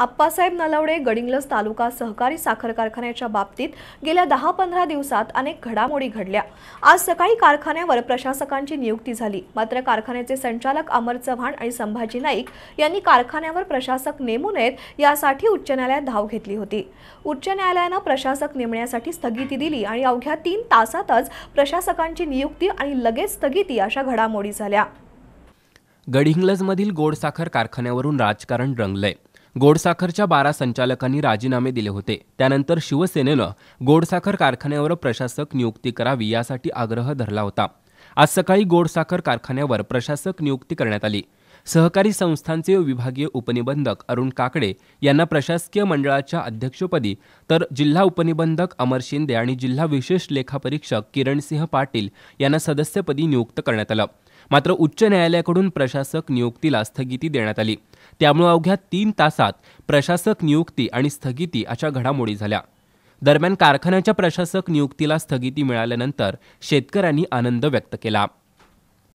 आप्पासाहेब नलावडे गडिंग्लज तालुका सहकारी साखर कारखान्याच्या बाबतीत गेल्या दहा पंधरा दिवसात अनेक घडामोडी घडल्या आज सकाळी कारखान्यावर प्रशासकांची नियुक्ती झाली मात्र कारखान्याचे संचालक अमर चव्हाण आणि संभाजी नाईक यांनी कारखान्यावर प्रशासक नेमू नयेत यासाठी उच्च न्यायालयात धाव घेतली होती उच्च न्यायालयानं प्रशासक नेमण्यासाठी स्थगिती दिली आणि अवघ्या तीन तासातच प्रशासकांची नियुक्ती आणि लगेच स्थगिती अशा घडामोडी झाल्या गडहिंग्लजमधील गोड साखर कारखान्यावरून राजकारण रंगलंय गोडसाखरच्या बारा संचालकांनी राजीनामे दिले होते त्यानंतर शिवसेनेनं गोडसाखर कारखान्यावर प्रशासक नियुक्ती करावी यासाठी आग्रह धरला होता आज सकाळी गोडसाखर कारखान्यावर प्रशासक नियुक्ती करण्यात आली सहकारी संस्थांचे विभागीय उपनिबंधक अरुण काकडे यांना प्रशासकीय मंडळाच्या अध्यक्षपदी तर जिल्हा उपनिबंधक अमर शिंदे आणि जिल्हा विशेष लेखापरीक्षक किरणसिंह पाटील यांना सदस्यपदी नियुक्त करण्यात आलं मात्र उच्च न्यायालयाकडून प्रशासक नियुक्तीला स्थगिती देण्यात आली त्यामुळे अवघ्या तीन तासात प्रशासक नियुक्ती आणि स्थगिती अशा घडामोडी झाल्या दरम्यान कारखान्याच्या प्रशासक नियुक्तीला स्थगिती मिळाल्यानंतर शेतकऱ्यांनी आनंद व्यक्त केला